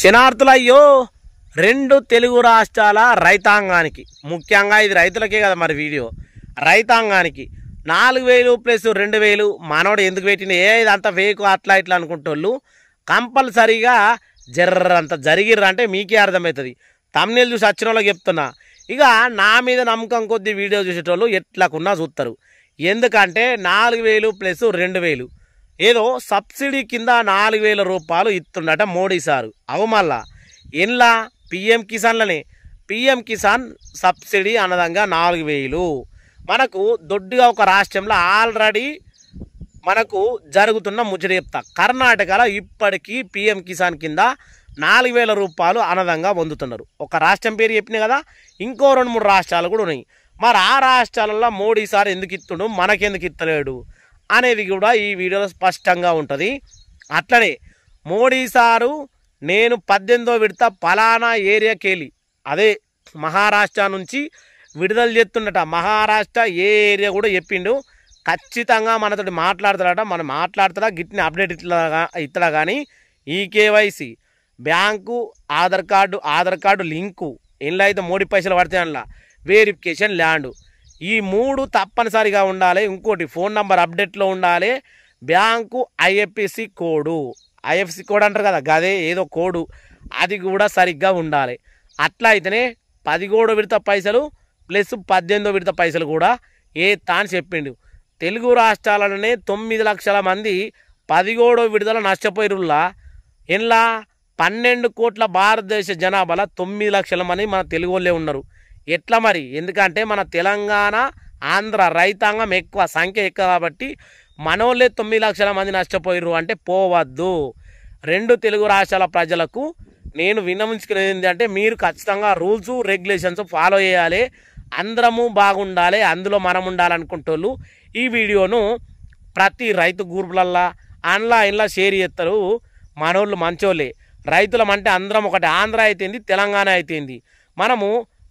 శనార్థులయ్యో రెండు తెలుగు రాష్ట్రాల రైతాంగానికి ముఖ్యంగా ఇది రైతులకే కదా మరి వీడియో రైతాంగానికి నాలుగు వేలు ప్లస్ రెండు వేలు మానవుడు ఎందుకు పెట్టిన ఏ ఇదంతా వేకు అట్లా ఇట్లా అనుకుంటోళ్ళు కంపల్సరీగా జర్రంత అంటే మీకే అర్థమవుతుంది తమ్నేలు చూసి వచ్చిన వాళ్ళకి చెప్తున్నా ఇక నా మీద నమ్మకం కొద్దీ వీడియో చూసేటోళ్ళు ఎట్లాకున్నా చూస్తారు ఎందుకంటే నాలుగు వేలు ప్లస్ రెండు వేలు ఏదో సబ్సిడీ కింద నాలుగు వేల రూపాయలు ఇస్తుండట మోడీ సారు అవు మళ్ళా ఎన్లా పిఎం కిసాన్లని పిఎం కిసాన్ సబ్సిడీ అన్నదంగా నాలుగు వేలు మనకు దొడ్డుగా ఒక రాష్ట్రంలో ఆల్రెడీ మనకు జరుగుతున్న ముచ్చట కర్ణాటకలో ఇప్పటికీ పిఎం కిసాన్ కింద నాలుగు వేల రూపాయలు అన్నదంగా పొందుతున్నారు ఒక రాష్ట్రం పేరు చెప్పినాయి కదా ఇంకో రెండు మూడు రాష్ట్రాలు కూడా ఉన్నాయి మరి ఆ రాష్ట్రాలలో మోడీ సార్ ఎందుకు ఇస్తుడు మనకెందుకు ఇస్తలేడు అనేది కూడా ఈ వీడియోలో స్పష్టంగా ఉంటుంది అట్లనే మోడీ సారు నేను పద్దెనిమిదో విడత పలానా ఏరియాకి వెళ్ళి అదే మహారాష్ట్ర నుంచి విడుదల చేస్తుండట మహారాష్ట్ర ఏ ఏరియా కూడా చెప్పిండు ఖచ్చితంగా మనతో మాట్లాడతాడట మనం మాట్లాడుతున్నా గిట్ని అప్డేట్ ఇట్లా ఇస్తాడా కానీ ఈ KYC bank Aadhaar card Aadhaar card link ఇంట్లో అయితే మోడీ పైసలు పడితే అందులో వెరిఫికేషన్ ల్యాండు ఈ మూడు తప్పనిసరిగా ఉండాలి ఇంకోటి ఫోన్ నంబర్ అప్డేట్లో ఉండాలి bank IFSC code IFC code అంటారు కదా గదే ఏదో కోడు అది కూడా సరిగ్గా ఉండాలి అట్లా అయితేనే పదిహేడో విడత పైసలు ప్లస్ పద్దెనిమిదో విడత పైసలు కూడా ఏ తా అని చెప్పిండు తెలుగు రాష్ట్రాలలోనే తొమ్మిది లక్షల మంది పదిగోడో విడుదల నష్టపోయిరులా ఇలా పన్నెండు కోట్ల భారతదేశ జనాభాలో తొమ్మిది లక్షల మంది మన తెలుగు వాళ్ళే ఉన్నారు ఎట్లా మరి ఎందుకంటే మన తెలంగాణ ఆంధ్ర రైతాంగం ఎక్కువ సంఖ్య ఎక్కువ కాబట్టి మనోళ్ళే తొమ్మిది లక్షల మంది నష్టపోయారు అంటే పోవద్దు రెండు తెలుగు రాష్ట్రాల ప్రజలకు నేను విన్నవించుకునేది ఏంటంటే మీరు ఖచ్చితంగా రూల్స్ రెగ్యులేషన్స్ ఫాలో చేయాలి అందరము బాగుండాలి అందులో మనం ఉండాలనుకుంటోళ్ళు ఈ వీడియోను ప్రతి రైతు గ్రూపులల్లా ఆన్లైన్లో షేర్ చేస్తారు మనోళ్ళు మంచోళ్ళే రైతులమంటే అందరం ఒకటి ఆంధ్ర అయితేంది తెలంగాణ అయితేంది మనము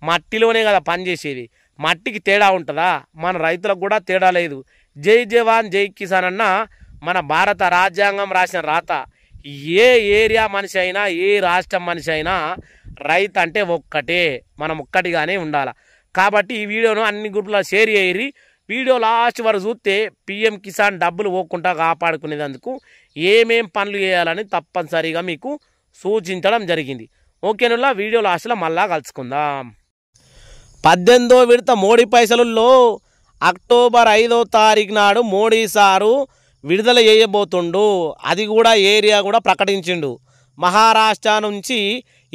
మట్టిలోనే కదా పనిచేసేది మట్టికి తేడా ఉంటుందా మన రైతులకు కూడా తేడా లేదు జై జవాన్ జై కిసాన్ అన్న మన భారత రాజ్యాంగం రాసిన రాత ఏ ఏరియా మనిషి అయినా ఏ రాష్ట్రం మనిషి అయినా రైతు అంటే ఒక్కటే మనం ఒక్కటిగానే ఉండాలి కాబట్టి ఈ వీడియోను అన్ని గ్రూపులో షేర్ చేయరి వీడియో లాస్ట్ వరకు చూస్తే పిఎం కిసాన్ డబ్బులు పోకుండా కాపాడుకునేందుకు ఏమేం పనులు చేయాలని తప్పనిసరిగా మీకు సూచించడం జరిగింది ఓకేనులా వీడియో లాస్ట్లో మళ్ళా కలుసుకుందాం పద్దెనిమిదో విడత మోడీ పైసలుల్లో అక్టోబర్ ఐదో తారీఖు నాడు మోడీ సారు విడుదల చేయబోతుండు అది కూడా ఏరియా కూడా ప్రకటించిండు మహారాష్ట్ర నుంచి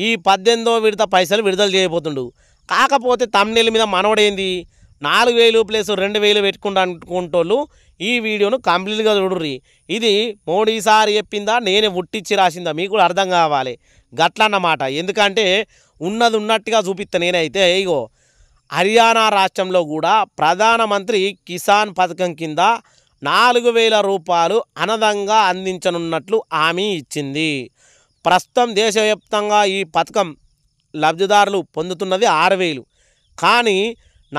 ఈ పద్దెనిమిదో విడత పైసలు విడుదల చేయబోతుండు కాకపోతే తమిళ మీద మనవడేంది నాలుగు వేలు ప్లస్ రెండు వేలు పెట్టుకుంటా అనుకుంటోళ్ళు ఈ వీడియోను కంప్లీట్గా చూడుర్రి ఇది మోడీ సార్ చెప్పిందా నేనే ఉట్టిచ్చి రాసిందా మీకు కూడా అర్థం కావాలి గట్లన్నమాట ఎందుకంటే ఉన్నది ఉన్నట్టుగా చూపిస్తా నేనైతే ఇగో హర్యానా రాష్ట్రంలో కూడా ప్రధానమంత్రి కిసాన్ పథకం కింద నాలుగు వేల రూపాయలు అనదంగా అందించనున్నట్లు హామీ ఇచ్చింది ప్రస్తుతం దేశవ్యాప్తంగా ఈ పథకం లబ్ధిదారులు పొందుతున్నది ఆరు వేలు కానీ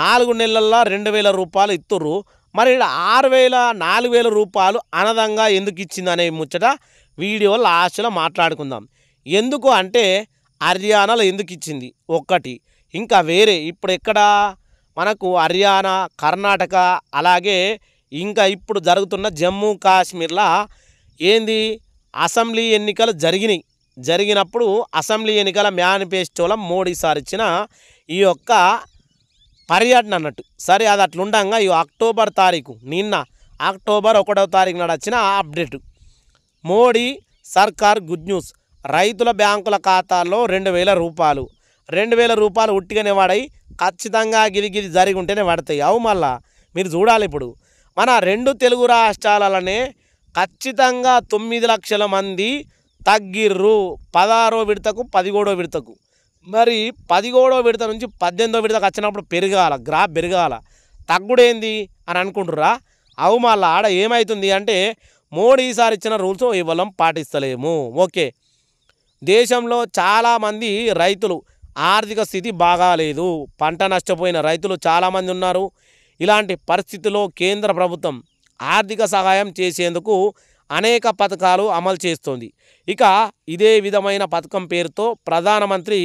నాలుగు నెలల్లో రెండు వేల రూపాయలు ఇస్తురు మరి ఆరు వేల నాలుగు వేల రూపాయలు అనదంగా ఎందుకు ఇచ్చింది అనే ముచ్చట వీడియో లాస్ట్లో మాట్లాడుకుందాం ఎందుకు అంటే హర్యానాలో ఎందుకు ఇచ్చింది ఒక్కటి ఇంకా వేరే ఇప్పుడు ఎక్కడ మనకు హర్యానా కర్ణాటక అలాగే ఇంకా ఇప్పుడు జరుగుతున్న జమ్మూ కాశ్మీర్లో ఏంది అసెంబ్లీ ఎన్నికలు జరిగినాయి జరిగినప్పుడు అసెంబ్లీ ఎన్నికల మేనిఫెస్టోలో మోడీ సార్ ఇచ్చిన ఈ యొక్క పర్యటన అన్నట్టు సరే అది అట్లుండగా ఈ అక్టోబర్ తారీఖు నిన్న అక్టోబర్ ఒకటో తారీఖు నాడు అప్డేటు అప్డేట్ మోడీ సర్కార్ గుడ్ న్యూస్ రైతుల బ్యాంకుల ఖాతాల్లో రెండు వేల రూపాయలు రెండు వేల రూపాయలు ఉట్టిగానే వాడాయి ఖచ్చితంగా గిరిగిరి జరిగి ఉంటేనే పడతాయి అవు మళ్ళా మీరు చూడాలి ఇప్పుడు మన రెండు తెలుగు రాష్ట్రాలనే ఖచ్చితంగా తొమ్మిది లక్షల మంది తగ్గిర్రు పదహారో విడతకు పదిగోడో విడతకు మరి పదిగోడో విడత నుంచి పద్దెనిమిదో విడతకు వచ్చినప్పుడు పెరగాల గ్రాఫ్ పెరగాల తగ్గుడేంది అని అనుకుంటురా అవు మళ్ళా ఆడ ఏమవుతుంది అంటే మోడీసారి ఇచ్చిన రూల్స్ ఇవ్వలం పాటిస్తలేము ఓకే దేశంలో చాలామంది రైతులు ఆర్థిక స్థితి బాగాలేదు పంట నష్టపోయిన రైతులు చాలామంది ఉన్నారు ఇలాంటి పరిస్థితిలో కేంద్ర ప్రభుత్వం ఆర్థిక సహాయం చేసేందుకు అనేక పథకాలు అమలు చేస్తోంది ఇక ఇదే విధమైన పథకం పేరుతో ప్రధానమంత్రి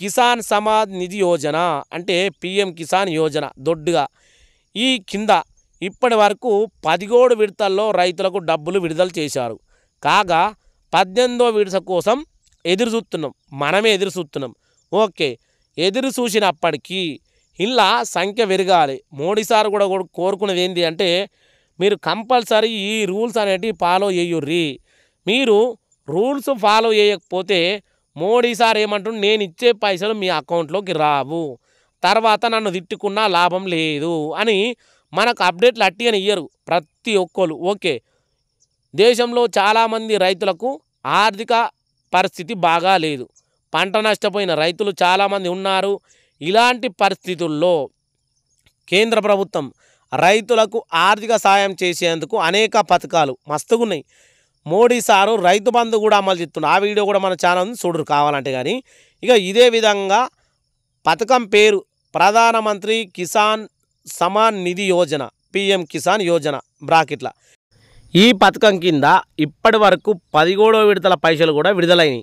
కిసాన్ సమాధ్ నిధి యోజన అంటే పిఎం కిసాన్ యోజన దొడ్డుగా ఈ కింద ఇప్పటి వరకు పదిగోడు విడతల్లో రైతులకు డబ్బులు విడుదల చేశారు కాగా పద్దెనిమిదో విడత కోసం ఎదురు చూస్తున్నాం మనమే ఎదురు చూస్తున్నాం ఓకే ఎదురు చూసినప్పటికీ ఇలా సంఖ్య పెరగాలి మోడీసారి కూడా కోరుకున్నది ఏంటి అంటే మీరు కంపల్సరీ ఈ రూల్స్ అనేటివి ఫాలో చేయుర్రి మీరు రూల్స్ ఫాలో చేయకపోతే మోడీ సార్ నేను ఇచ్చే పైసలు మీ అకౌంట్లోకి రావు తర్వాత నన్ను తిట్టుకున్నా లాభం లేదు అని మనకు అప్డేట్లు అట్టిగా ఇయ్యరు ప్రతి ఒక్కరు ఓకే దేశంలో చాలామంది రైతులకు ఆర్థిక పరిస్థితి బాగా లేదు పంట నష్టపోయిన రైతులు చాలామంది ఉన్నారు ఇలాంటి పరిస్థితుల్లో కేంద్ర ప్రభుత్వం రైతులకు ఆర్థిక సాయం చేసేందుకు అనేక పథకాలు మస్తుగున్నాయి మోడీ సారు రైతు బంధు కూడా అమలు చేస్తున్నాడు ఆ వీడియో కూడా మన ఛానల్ చూడరు కావాలంటే కానీ ఇక ఇదే విధంగా పథకం పేరు ప్రధానమంత్రి కిసాన్ సమాన్ నిధి యోజన పిఎం కిసాన్ యోజన బ్రాకెట్ల ఈ పథకం కింద ఇప్పటి వరకు పదిహేడో విడతల పైసలు కూడా విడుదలైనవి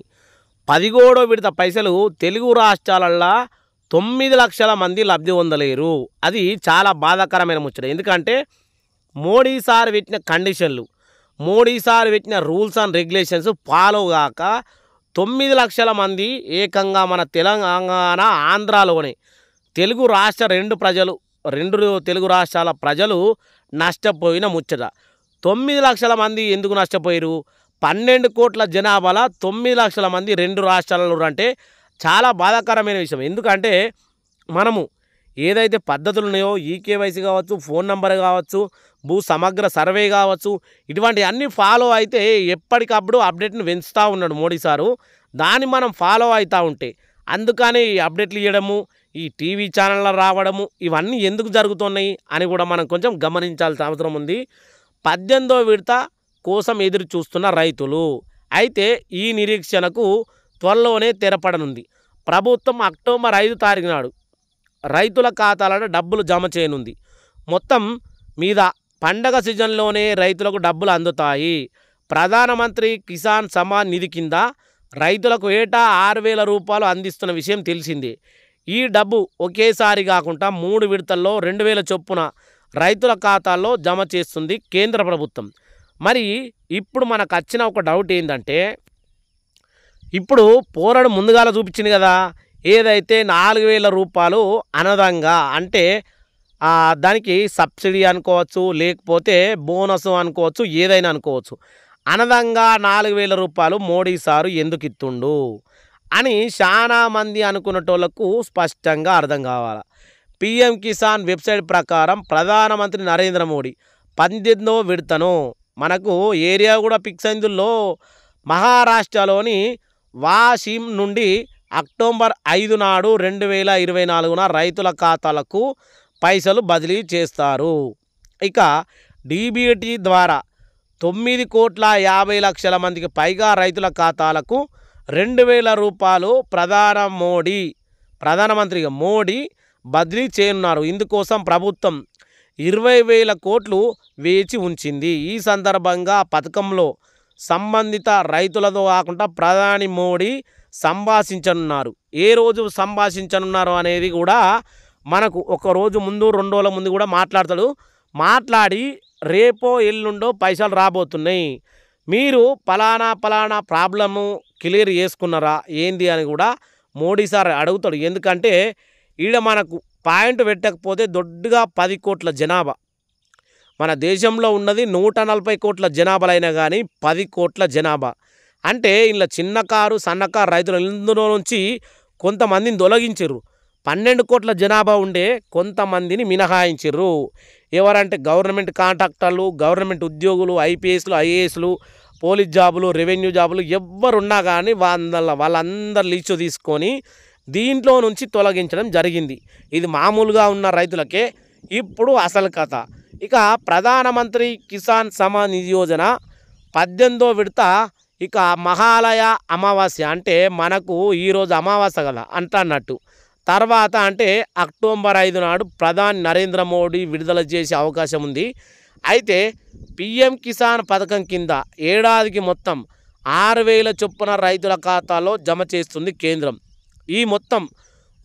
పదిగోడో విడత పైసలు తెలుగు రాష్ట్రాలల్లో తొమ్మిది లక్షల మంది లబ్ధి పొందలేరు అది చాలా బాధాకరమైన ముచ్చట ఎందుకంటే మోడీసారి పెట్టిన కండిషన్లు మోడీసారి పెట్టిన రూల్స్ అండ్ రెగ్యులేషన్స్ ఫాలో కాక తొమ్మిది లక్షల మంది ఏకంగా మన తెలంగాణ ఆంధ్రాలోనే తెలుగు రాష్ట్ర రెండు ప్రజలు రెండు తెలుగు రాష్ట్రాల ప్రజలు నష్టపోయిన ముచ్చట తొమ్మిది లక్షల మంది ఎందుకు నష్టపోయారు పన్నెండు కోట్ల జనాభాలో తొమ్మిది లక్షల మంది రెండు రాష్ట్రాలలో అంటే చాలా బాధాకరమైన విషయం ఎందుకంటే మనము ఏదైతే పద్ధతులు ఉన్నాయో ఈకేవైసీ కావచ్చు ఫోన్ నంబర్ కావచ్చు భూ సమగ్ర సర్వే కావచ్చు ఇటువంటి అన్ని ఫాలో అయితే ఎప్పటికప్పుడు అప్డేట్ని పెంచుతూ ఉన్నాడు మోడీ సారు దాన్ని మనం ఫాలో అవుతూ ఉంటే అందుకని ఈ అప్డేట్లు ఇవ్వడము ఈ టీవీ ఛానళ్ళ రావడము ఇవన్నీ ఎందుకు జరుగుతున్నాయి అని కూడా మనం కొంచెం గమనించాల్సిన అవసరం ఉంది పద్దెనిమిదో విడత కోసం ఎదురు చూస్తున్న రైతులు అయితే ఈ నిరీక్షణకు త్వరలోనే తెరపడనుంది ప్రభుత్వం అక్టోబర్ ఐదు తారీఖు నాడు రైతుల ఖాతాలను డబ్బులు జమ చేయనుంది మొత్తం మీద పండగ సీజన్లోనే రైతులకు డబ్బులు అందుతాయి ప్రధానమంత్రి కిసాన్ సమాన్ నిధి కింద రైతులకు ఏటా ఆరు వేల రూపాయలు అందిస్తున్న విషయం తెలిసిందే ఈ డబ్బు ఒకేసారి కాకుండా మూడు విడతల్లో రెండు వేల చొప్పున రైతుల ఖాతాల్లో జమ చేస్తుంది కేంద్ర ప్రభుత్వం మరి ఇప్పుడు మనకు వచ్చిన ఒక డౌట్ ఏంటంటే ఇప్పుడు పోరడు ముందుగాల చూపించింది కదా ఏదైతే నాలుగు వేల రూపాయలు అనదంగా అంటే దానికి సబ్సిడీ అనుకోవచ్చు లేకపోతే బోనస్ అనుకోవచ్చు ఏదైనా అనుకోవచ్చు అనదంగా నాలుగు వేల రూపాయలు మోడీ సారు ఎందుకు ఇస్తుండు అని చాలామంది అనుకున్నటోళ్లకు స్పష్టంగా అర్థం కావాలి పిఎం కిసాన్ వెబ్సైట్ ప్రకారం ప్రధానమంత్రి నరేంద్ర మోడీ పద్దెనిమిదో విడతను మనకు ఏరియా కూడా పిక్స్ అందులో మహారాష్ట్రలోని వాషిం నుండి అక్టోబర్ ఐదు నాడు రెండు వేల ఇరవై నాలుగున రైతుల ఖాతాలకు పైసలు బదిలీ చేస్తారు ఇక డీబీటీ ద్వారా తొమ్మిది కోట్ల యాభై లక్షల మందికి పైగా రైతుల ఖాతాలకు రెండు వేల రూపాయలు ప్రధాన మోడీ ప్రధానమంత్రిగా మోడీ బదిలీ చేయనున్నారు ఇందుకోసం ప్రభుత్వం ఇరవై వేల కోట్లు వేచి ఉంచింది ఈ సందర్భంగా పథకంలో సంబంధిత రైతులతో కాకుండా ప్రధాని మోడీ సంభాషించనున్నారు ఏ రోజు సంభాషించనున్నారు అనేది కూడా మనకు ఒక రోజు ముందు రెండు రోజుల ముందు కూడా మాట్లాడతాడు మాట్లాడి రేపో ఎల్లుండో పైసలు రాబోతున్నాయి మీరు పలానా పలానా ప్రాబ్లము క్లియర్ చేసుకున్నారా ఏంది అని కూడా మోడీ సార్ అడుగుతాడు ఎందుకంటే ఈడ మనకు పాయింట్ పెట్టకపోతే దొడ్డుగా పది కోట్ల జనాభా మన దేశంలో ఉన్నది నూట నలభై కోట్ల జనాభాలైనా కానీ పది కోట్ల జనాభా అంటే ఇలా చిన్న కారు సన్నకారు రైతులు ఇందులో నుంచి కొంతమందిని తొలగించరు పన్నెండు కోట్ల జనాభా ఉండే కొంతమందిని మినహాయించరు ఎవరంటే గవర్నమెంట్ కాంట్రాక్టర్లు గవర్నమెంట్ ఉద్యోగులు ఐపీఎస్లు ఐఏఎస్లు పోలీస్ జాబులు రెవెన్యూ జాబులు ఎవరున్నా కానీ వాళ్ళ వాళ్ళందరు లీచు తీసుకొని దీంట్లో నుంచి తొలగించడం జరిగింది ఇది మామూలుగా ఉన్న రైతులకే ఇప్పుడు అసలు కథ ఇక ప్రధానమంత్రి కిసాన్ సమాన్ నిధి యోజన పద్దెనిమిదో విడత ఇక మహాలయ అమావాస్య అంటే మనకు ఈరోజు అమావాస్య కదా అంటన్నట్టు తర్వాత అంటే అక్టోబర్ ఐదు నాడు ప్రధాని నరేంద్ర మోడీ విడుదల చేసే అవకాశం ఉంది అయితే పిఎం కిసాన్ పథకం కింద ఏడాదికి మొత్తం ఆరు వేల చొప్పున రైతుల ఖాతాలో జమ చేస్తుంది కేంద్రం ఈ మొత్తం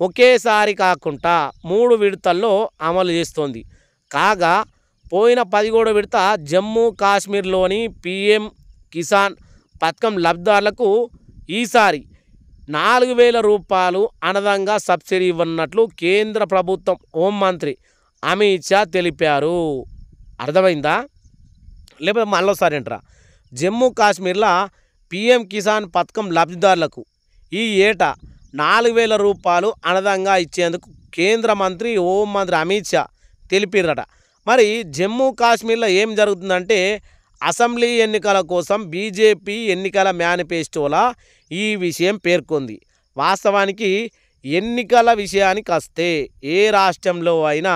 ఒకేసారి కాకుండా మూడు విడతల్లో అమలు చేస్తోంది కాగా పోయిన పదిహేడు విడత జమ్మూ కాశ్మీర్లోని పిఎం కిసాన్ పథకం లబ్ధిదారులకు ఈసారి నాలుగు వేల రూపాయలు అనదంగా సబ్సిడీ ఇవ్వనున్నట్లు కేంద్ర ప్రభుత్వం హోంమంత్రి అమిత్ షా తెలిపారు అర్థమైందా లేకపోతే మళ్ళొసారి ఏంట్రా జమ్మూ కాశ్మీర్లో పిఎం కిసాన్ పథకం లబ్ధిదారులకు ఈ ఏటా నాలుగు వేల రూపాయలు అనదంగా ఇచ్చేందుకు కేంద్ర మంత్రి హోంమంత్రి అమిత్ షా తెలిపిరట మరి జమ్మూ కాశ్మీర్లో ఏం జరుగుతుందంటే అసెంబ్లీ ఎన్నికల కోసం బీజేపీ ఎన్నికల మేనిఫెస్టోలా ఈ విషయం పేర్కొంది వాస్తవానికి ఎన్నికల విషయానికి వస్తే ఏ రాష్ట్రంలో అయినా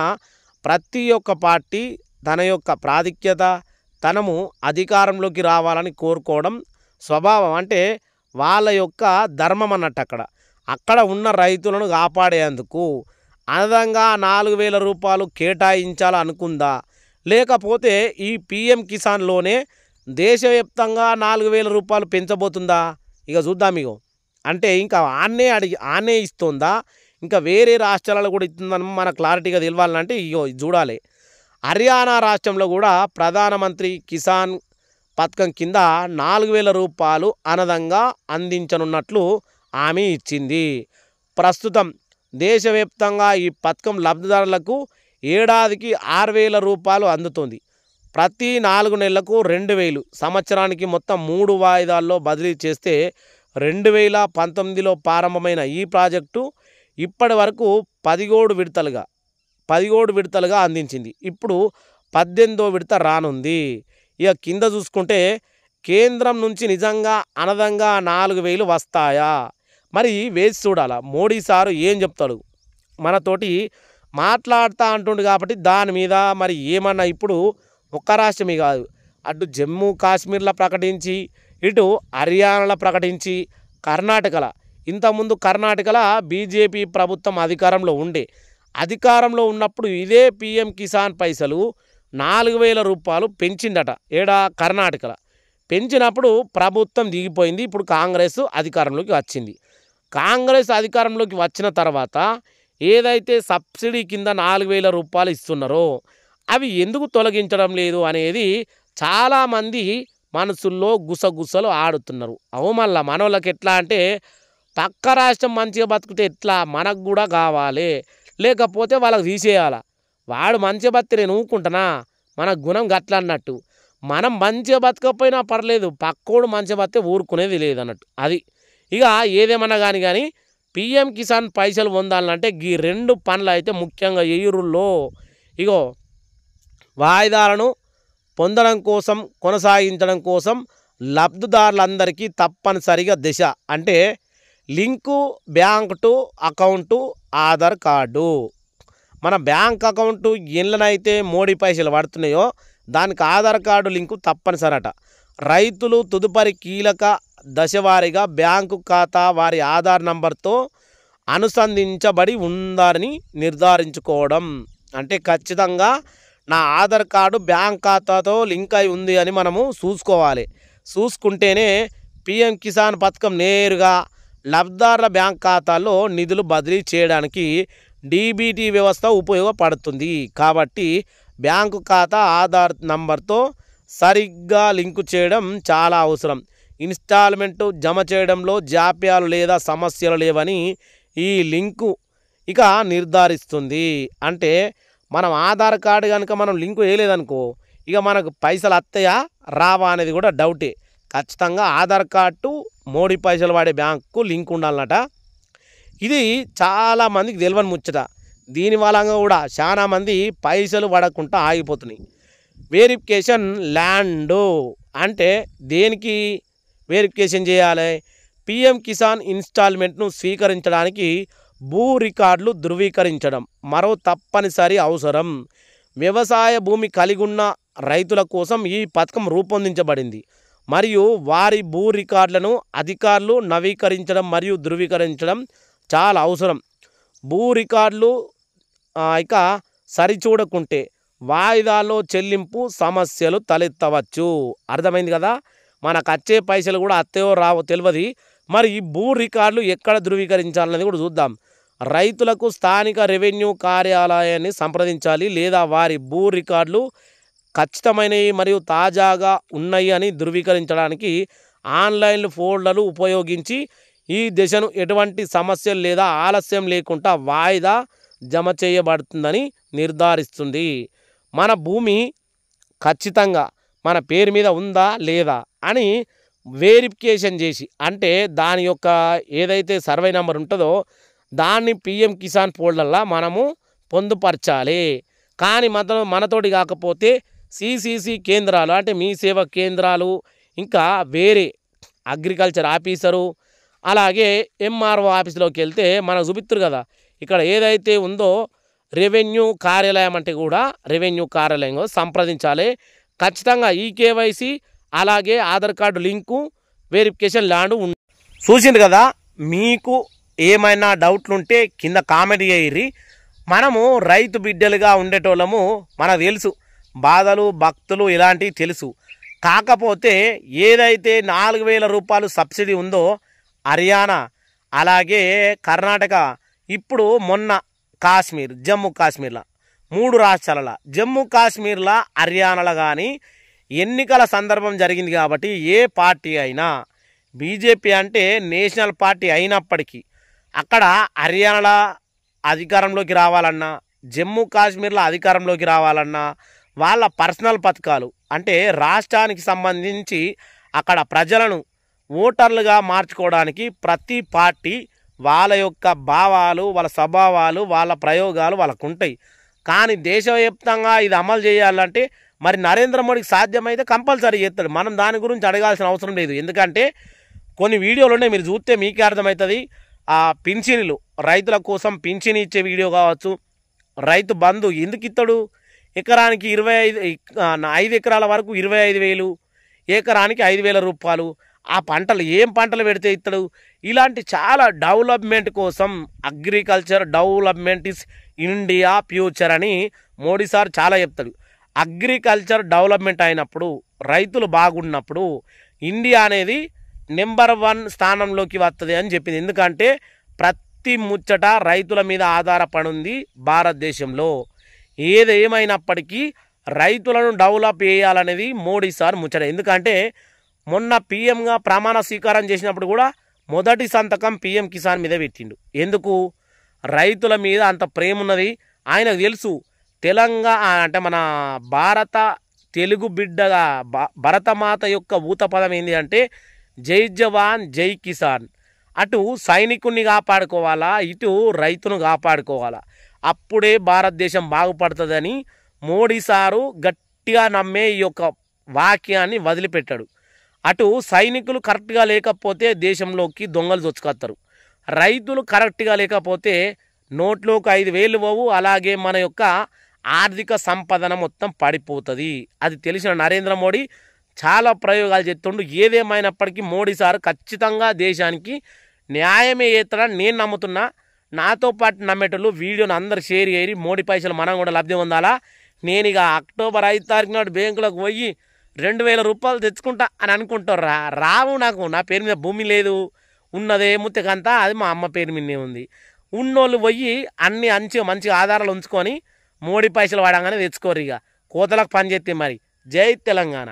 ప్రతి ఒక్క పార్టీ తన యొక్క ప్రాధిక్యత తనము అధికారంలోకి రావాలని కోరుకోవడం స్వభావం అంటే వాళ్ళ యొక్క ధర్మం అన్నట్టు అక్కడ అక్కడ ఉన్న రైతులను కాపాడేందుకు అనదంగా నాలుగు వేల రూపాయలు కేటాయించాలనుకుందా లేకపోతే ఈ పిఎం కిసాన్లోనే దేశవ్యాప్తంగా నాలుగు వేల రూపాయలు పెంచబోతుందా ఇక చూద్దాం ఇగో అంటే ఇంకా ఆన్నే అడిగి ఆన్నే ఇస్తుందా ఇంకా వేరే రాష్ట్రాలలో కూడా ఇస్తుందని మన క్లారిటీగా తెలవాలంటే ఇగో చూడాలి హర్యానా రాష్ట్రంలో కూడా ప్రధానమంత్రి కిసాన్ పథకం కింద నాలుగు వేల రూపాయలు అనదంగా అందించనున్నట్లు హామీ ఇచ్చింది ప్రస్తుతం దేశవ్యాప్తంగా ఈ పథకం లబ్ధిదారులకు ఏడాదికి ఆరు వేల రూపాయలు అందుతుంది ప్రతి నాలుగు నెలలకు రెండు వేలు సంవత్సరానికి మొత్తం మూడు వాయిదాల్లో బదిలీ చేస్తే రెండు వేల పంతొమ్మిదిలో ప్రారంభమైన ఈ ప్రాజెక్టు ఇప్పటి వరకు పదిగోడు విడతలుగా పదిగోడు విడతలుగా అందించింది ఇప్పుడు పద్దెనిమిదో విడత రానుంది ఇక కింద చూసుకుంటే కేంద్రం నుంచి నిజంగా అనదంగా నాలుగు వేలు వస్తాయా మరి వేసి చూడాలా మోడీ సారు ఏం చెప్తాడు మనతోటి మాట్లాడుతా అంటుండు కాబట్టి దాని మీద మరి ఏమన్నా ఇప్పుడు ఒక్క రాష్ట్రమే కాదు అటు జమ్మూ కాశ్మీర్లో ప్రకటించి ఇటు హర్యానాలో ప్రకటించి కర్ణాటకల ఇంతకుముందు కర్ణాటకలో బీజేపీ ప్రభుత్వం అధికారంలో ఉండే అధికారంలో ఉన్నప్పుడు ఇదే పిఎం కిసాన్ పైసలు నాలుగు వేల రూపాయలు పెంచిండట ఏడా కర్ణాటకల పెంచినప్పుడు ప్రభుత్వం దిగిపోయింది ఇప్పుడు కాంగ్రెస్ అధికారంలోకి వచ్చింది కాంగ్రెస్ అధికారంలోకి వచ్చిన తర్వాత ఏదైతే సబ్సిడీ కింద నాలుగు వేల రూపాయలు ఇస్తున్నారో అవి ఎందుకు తొలగించడం లేదు అనేది చాలామంది మనసుల్లో గుసగుసలు ఆడుతున్నారు అవు మళ్ళా మనోళ్ళకి ఎట్లా అంటే పక్క రాష్ట్రం మంచిగా బతికితే ఎట్లా మనకు కూడా కావాలి లేకపోతే వాళ్ళకి తీసేయాలా వాడు మంచిగా బతి నేను ఊకుంటున్నా మన గుణం గట్లా అన్నట్టు మనం మంచిగా బతకపోయినా పర్లేదు పక్కోడు మంచిగా బతే ఊరుకునేది లేదన్నట్టు అది ఇక ఏదేమన్నా కానీ కానీ పిఎం కిసాన్ పైసలు పొందాలంటే ఈ రెండు పనులు అయితే ముఖ్యంగా ఎయ్యూరులో ఇగో వాయిదాలను పొందడం కోసం కొనసాగించడం కోసం లబ్ధిదారులందరికీ తప్పనిసరిగా దిశ అంటే link bank to account Aadhaar card మన బ్యాంక్ అకౌంటు ఎళ్ళనైతే మోడీ పైసలు పడుతున్నాయో దానికి ఆధార్ కార్డు లింకు తప్పనిసరి రైతులు తదుపరి కీలక దశవారీగా బ్యాంకు ఖాతా వారి ఆధార్ నంబర్తో అనుసంధించబడి ఉందని నిర్ధారించుకోవడం అంటే ఖచ్చితంగా నా ఆధార్ కార్డు బ్యాంక్ ఖాతాతో లింక్ అయి ఉంది అని మనము చూసుకోవాలి చూసుకుంటేనే పిఎం కిసాన్ పథకం నేరుగా లబ్ధారుల బ్యాంక్ ఖాతాలో నిధులు బదిలీ చేయడానికి డీబీటీ వ్యవస్థ ఉపయోగపడుతుంది కాబట్టి బ్యాంకు ఖాతా ఆధార్ నంబర్తో సరిగ్గా లింకు చేయడం చాలా అవసరం ఇన్స్టాల్మెంటు జమ చేయడంలో జాప్యాలు లేదా సమస్యలు లేవని ఈ లింకు ఇక నిర్ధారిస్తుంది అంటే మనం ఆధార్ కార్డు కనుక మనం లింకు వేయలేదనుకో ఇక మనకు పైసలు వస్తాయా రావా అనేది కూడా డౌటే ఖచ్చితంగా ఆధార్ కార్డు మోడీ పైసలు వాడే బ్యాంకు లింక్ ఉండాలన్నట ఇది చాలామందికి తెలియని ముచ్చట దీని వలన కూడా చాలామంది పైసలు పడకుండా ఆగిపోతున్నాయి వెరిఫికేషన్ ల్యాండ్ అంటే దేనికి వెరిఫికేషన్ చేయాలి పిఎం కిసాన్ ఇన్స్టాల్మెంట్ను స్వీకరించడానికి భూ రికార్డులు ధృవీకరించడం మరో తప్పనిసరి అవసరం వ్యవసాయ భూమి కలిగి ఉన్న రైతుల కోసం ఈ పథకం రూపొందించబడింది మరియు వారి భూ రికార్డులను అధికారులు నవీకరించడం మరియు ధృవీకరించడం చాలా అవసరం భూ రికార్డులు ఇక సరిచూడకుంటే వాయిదాలో చెల్లింపు సమస్యలు తలెత్తవచ్చు అర్థమైంది కదా మనకు వచ్చే పైసలు కూడా అత్తయో రావో తెలియదు మరి ఈ భూ రికార్డులు ఎక్కడ ధృవీకరించాలనేది కూడా చూద్దాం రైతులకు స్థానిక రెవెన్యూ కార్యాలయాన్ని సంప్రదించాలి లేదా వారి భూ రికార్డులు ఖచ్చితమైనవి మరియు తాజాగా ఉన్నాయి అని ధృవీకరించడానికి ఆన్లైన్ ఫోల్డర్లు ఉపయోగించి ఈ దశను ఎటువంటి సమస్యలు లేదా ఆలస్యం లేకుండా వాయిదా జమ చేయబడుతుందని నిర్ధారిస్తుంది మన భూమి ఖచ్చితంగా మన పేరు మీద ఉందా లేదా అని వెరిఫికేషన్ చేసి అంటే దాని యొక్క ఏదైతే సర్వే నెంబర్ ఉంటుందో దాన్ని పిఎం కిసాన్ పోల్డర్లా మనము పొందుపరచాలి కానీ మన మనతోటి కాకపోతే సిసిసి కేంద్రాలు అంటే మీ సేవ కేంద్రాలు ఇంకా వేరే అగ్రికల్చర్ ఆఫీసరు అలాగే ఎంఆర్ఓ ఆఫీస్లోకి వెళ్తే మనకు చూపిస్తారు కదా ఇక్కడ ఏదైతే ఉందో రెవెన్యూ కార్యాలయం అంటే కూడా రెవెన్యూ కార్యాలయం సంప్రదించాలి ఖచ్చితంగా ఈ కేవైసీ అలాగే ఆధార్ కార్డు లింకు వెరిఫికేషన్ ల్యాండ్ చూసింది కదా మీకు ఏమైనా డౌట్లుంటే కింద కామెంట్ చేయరి మనము రైతు బిడ్డలుగా ఉండేటోళ్ళము మనకు తెలుసు బాధలు భక్తులు ఇలాంటివి తెలుసు కాకపోతే ఏదైతే నాలుగు వేల రూపాయలు సబ్సిడీ ఉందో హర్యానా అలాగే కర్ణాటక ఇప్పుడు మొన్న కాశ్మీర్ జమ్మూ కాశ్మీర్లో మూడు రాష్ట్రాలలో జమ్మూ కాశ్మీర్ల హర్యానాల కానీ ఎన్నికల సందర్భం జరిగింది కాబట్టి ఏ పార్టీ అయినా బీజేపీ అంటే నేషనల్ పార్టీ అయినప్పటికీ అక్కడ హర్యానాల అధికారంలోకి రావాలన్నా జమ్మూ కాశ్మీర్లో అధికారంలోకి రావాలన్నా వాళ్ళ పర్సనల్ పథకాలు అంటే రాష్ట్రానికి సంబంధించి అక్కడ ప్రజలను ఓటర్లుగా మార్చుకోవడానికి ప్రతి పార్టీ వాళ్ళ యొక్క భావాలు వాళ్ళ స్వభావాలు వాళ్ళ ప్రయోగాలు వాళ్ళకు ఉంటాయి కానీ దేశవ్యాప్తంగా ఇది అమలు చేయాలంటే మరి నరేంద్ర మోడీకి సాధ్యమైతే కంపల్సరీ చేస్తాడు మనం దాని గురించి అడగాల్సిన అవసరం లేదు ఎందుకంటే కొన్ని వీడియోలు ఉన్నాయి మీరు చూస్తే మీకే అర్థమవుతుంది ఆ పింఛనీలు రైతుల కోసం పింఛని ఇచ్చే వీడియో కావచ్చు రైతు బంధు ఎందుకు ఇస్తాడు ఎకరానికి ఇరవై ఐదు ఐదు ఎకరాల వరకు ఇరవై ఐదు వేలు ఎకరానికి ఐదు వేల రూపాయలు ఆ పంటలు ఏం పంటలు పెడితే ఇస్తాడు ఇలాంటి చాలా డెవలప్మెంట్ కోసం agriculture development is India future అని మోడీ సార్ చాలా చెప్తాడు అగ్రికల్చర్ డెవలప్మెంట్ అయినప్పుడు రైతులు బాగున్నప్పుడు ఇండియా అనేది నెంబర్ వన్ స్థానంలోకి వస్తుంది అని చెప్పింది ఎందుకంటే ప్రతి ముచ్చట రైతుల మీద ఆధారపడింది భారతదేశంలో ఏది రైతులను డెవలప్ చేయాలనేది మోడీ సార్ ముచ్చట ఎందుకంటే మొన్న పీఎంగా ప్రమాణ స్వీకారం చేసినప్పుడు కూడా మొదటి సంతకం పీఎం కిసాన్ మీద పెట్టిండు ఎందుకు రైతుల మీద అంత ప్రేమ ఉన్నది ఆయనకు తెలుసు తెలంగాణ అంటే మన భారత తెలుగు బిడ్డగా భరతమాత యొక్క పదం ఏంటి అంటే జై జవాన్ జై కిసాన్ అటు సైనికుని కాపాడుకోవాలా ఇటు రైతును కాపాడుకోవాలా అప్పుడే భారతదేశం బాగుపడుతుందని మోడీ సారు గట్టిగా నమ్మే ఈ యొక్క వాక్యాన్ని వదిలిపెట్టాడు అటు సైనికులు కరెక్ట్గా లేకపోతే దేశంలోకి దొంగలు దొచ్చుకొస్తారు రైతులు కరెక్ట్గా లేకపోతే నోట్లోకి ఐదు వేలు పోవు అలాగే మన యొక్క ఆర్థిక సంపదన మొత్తం పడిపోతుంది అది తెలిసిన నరేంద్ర మోడీ చాలా ప్రయోగాలు చేస్తుండు ఏదేమైనప్పటికీ మోడీ సార్ ఖచ్చితంగా దేశానికి న్యాయమే చేస్తాడని నేను నమ్ముతున్నా నాతో పాటు నమ్మేటోళ్ళు వీడియోని అందరు షేర్ చేయరి మోడీ పైసలు మనం కూడా లబ్ధి పొందాలా నేను ఇక అక్టోబర్ ఐదు తారీఖు నాడు బ్యాంకులకు పోయి రెండు వేల రూపాయలు తెచ్చుకుంటా అని అనుకుంటారు రావు నాకు నా పేరు మీద భూమి లేదు ఉన్నదే ముత్తకంతా అది మా అమ్మ పేరు మీదే ఉంది ఉన్నోళ్ళు పోయి అన్ని అంచు మంచి ఆధారాలు ఉంచుకొని మోడీ పైసలు వాడంగానే తెచ్చుకోరు ఇక కోతలకు చేస్తే మరి జై తెలంగాణ